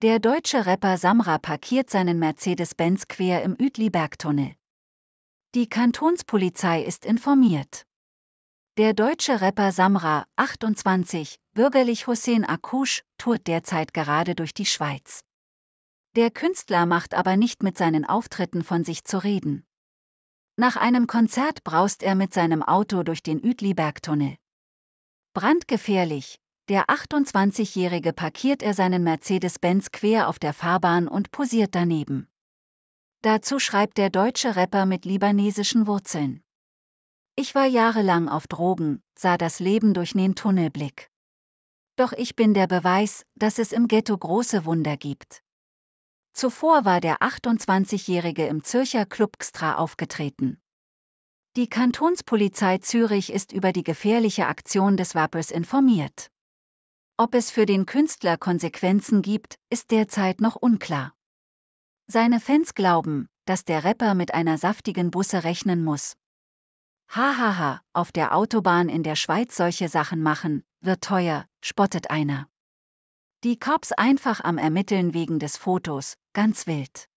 Der deutsche Rapper Samra parkiert seinen Mercedes-Benz quer im Uetli-Bergtunnel. Die Kantonspolizei ist informiert. Der deutsche Rapper Samra, 28, bürgerlich Hussein Akush, tourt derzeit gerade durch die Schweiz. Der Künstler macht aber nicht mit seinen Auftritten von sich zu reden. Nach einem Konzert braust er mit seinem Auto durch den Uetli-Bergtunnel. Brandgefährlich, der 28-Jährige parkiert er seinen Mercedes-Benz quer auf der Fahrbahn und posiert daneben. Dazu schreibt der deutsche Rapper mit libanesischen Wurzeln. Ich war jahrelang auf Drogen, sah das Leben durch den Tunnelblick. Doch ich bin der Beweis, dass es im Ghetto große Wunder gibt. Zuvor war der 28-Jährige im Zürcher Club Xtra aufgetreten. Die Kantonspolizei Zürich ist über die gefährliche Aktion des Wappers informiert. Ob es für den Künstler Konsequenzen gibt, ist derzeit noch unklar. Seine Fans glauben, dass der Rapper mit einer saftigen Busse rechnen muss. Hahaha, ha, ha, auf der Autobahn in der Schweiz solche Sachen machen, wird teuer, spottet einer. Die Cops einfach am Ermitteln wegen des Fotos, ganz wild.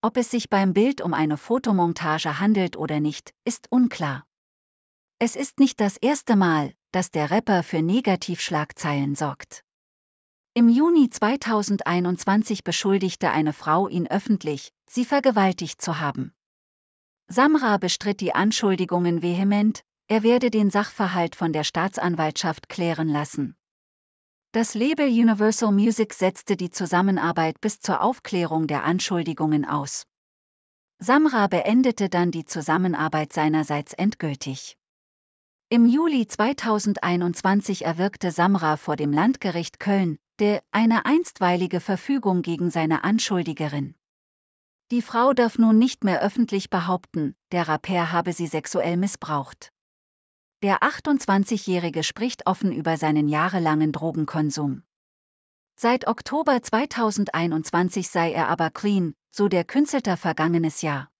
Ob es sich beim Bild um eine Fotomontage handelt oder nicht, ist unklar. Es ist nicht das erste Mal, dass der Rapper für Negativschlagzeilen sorgt. Im Juni 2021 beschuldigte eine Frau ihn öffentlich, sie vergewaltigt zu haben. Samra bestritt die Anschuldigungen vehement, er werde den Sachverhalt von der Staatsanwaltschaft klären lassen. Das Label Universal Music setzte die Zusammenarbeit bis zur Aufklärung der Anschuldigungen aus. Samra beendete dann die Zusammenarbeit seinerseits endgültig. Im Juli 2021 erwirkte Samra vor dem Landgericht Köln, de, eine einstweilige Verfügung gegen seine Anschuldigerin. Die Frau darf nun nicht mehr öffentlich behaupten, der Rapper habe sie sexuell missbraucht. Der 28-Jährige spricht offen über seinen jahrelangen Drogenkonsum. Seit Oktober 2021 sei er aber clean, so der Künstler vergangenes Jahr.